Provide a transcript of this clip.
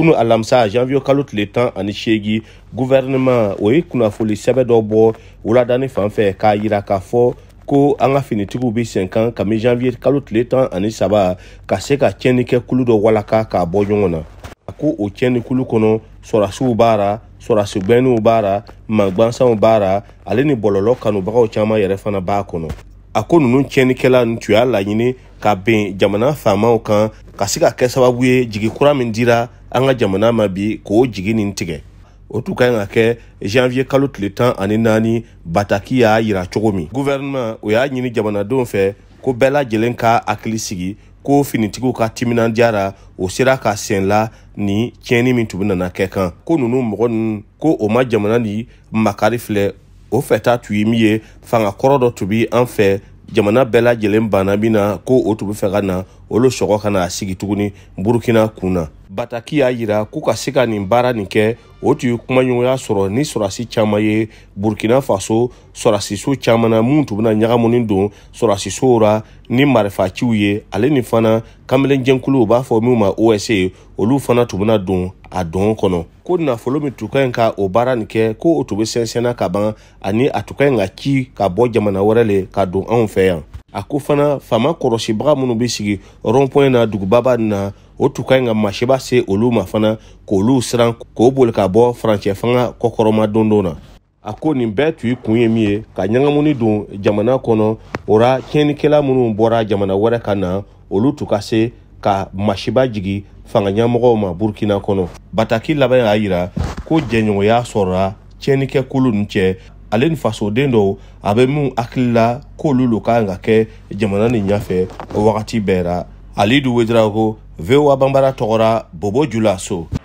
kunu alamisa janvier kalo tile tan ani seegin gouvernement o ye kunnafoni sɛbɛ dɔ bɔ wuladani fan fɛ k'a yira k'a fɔ ko an ka finitigiw bɛ sen kan kami janvier kalo tile tan ani saba ka se ka tiɲɛnikɛ kulu dɔ walaka k'a bɔ ɲɔgɔn na a ko o tiɲɛnikulu kɔnɔ sɔrasiw b'a ra sɔrasigbɛnniw b'a ra magwansanw b'a ra ale ni bɔlɔlɔ kanubagaw caman yɛrɛ fana b'a kɔnɔ a ko ninnu tiɲɛnikɛla tun y'a laɲini ka ben jamana faamaw kan ka se ka kɛ sababu ye jigi kura min dira an ka jamana ma bi k'o jigi nin tigɛ o tun ka kan ka kɛ janvier kalo tile tan ani naani bataki y'a yira cogo min guvɛrɛnɛman o y'a ɲini jamanadenw fɛ ko bɛɛ lajɛlen ka hakili sigi ko finitigiw ka timinadiyara o sera ka la ni tiɲɛni min tun nana kɛ kan ko nunu mɔgɔ nunu ko o ma jamana ni makari filɛ o fɛta tun ye min ye fanga kɔrɔ dɔ tun be an fɛ jamana bɛɛ lajɛlen banna min na ko o tun be fɛ ka na olu sɔgɔ ka na a sigi tuguni burukina kun na bataki y'a yira k'u ka se ka nin baara nin kɛ o tun ye kumaɲɔgɔnya sɔrɔ ni sɔrɔsi caaman ye burkina faso sɔrɔsiso caaman na minw tun bena ɲagamuni don sɔrɔsisow ra ni marifaciw ye ale nin fana kamelenjɛnkuluw b'a fɔ minw ma ose olu fana tun bena don a dɔn kɔnɔ ko nafolo min tun ka ɲi ka o baara nin kɛ ko o tun be sɛnsɛnna ka ban ani a tun ka ɲi ka ci ka bɔ jamana wɛrɛ le ka don anw fɛ yan a ko fana faama kɔrɔsibaga minnu be sigi rond na dugubaba na o tun ka ɲi ka masi b'a se olu ma fana k'olu siran k'o boli ka bɔ farancɛ fanga kɔkɔrɔma don na a ko nin bɛɛ tun ye kun ye min ye ka ɲagamuni don jamana kɔnɔ o ra tiɲɛnikɛla minnu bɔra jamana wɛrɛ ka na olu tun ka se ka masiba jigi fanga ɲamɔgɔw ma burukina kɔnɔ bataki laban y'a yira ko jɛɲɔgɔnya sɔrɔra tiɲɛnikɛkolo nin cɛ ale ni fasoden dɔw a bɛ minnu hakili la k'olu lo kan ka kɛ jamana nin ɲɛfɛ wagati bɛɛ la alidu wederaw voa banbara tɔgɔra bobo julaso.